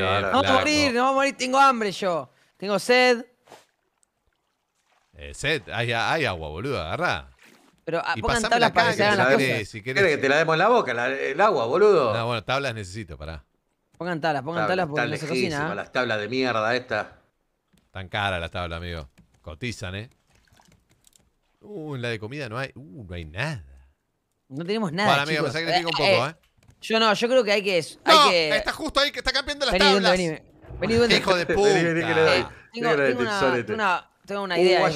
no eh, vamos a morir, no vamos a morir. Tengo hambre yo. Tengo sed. Eh, sed, hay, agua, boludo, agarrá. Pero ah, pongan tablas para que las cosas. Si quieres que te la demos en la boca, el agua, boludo? No, bueno, tablas necesito, pará. Pongan tablas, pongan tablas, porque no se cocina. ¿eh? Las tablas de mierda estas. Tan caras las tablas, amigo. Cotizan, ¿eh? Uh, en la de comida no hay. Uh, no hay nada. No tenemos nada. Bueno, amigo, pensá que un eh, poco, ¿eh? eh yo no, yo creo que hay que. Hay no, que... está justo ahí, que está cambiando las tablas. Vení, vení, vení, Hijo de puta. Vení, que le doy. Tengo, una, una, tengo una idea.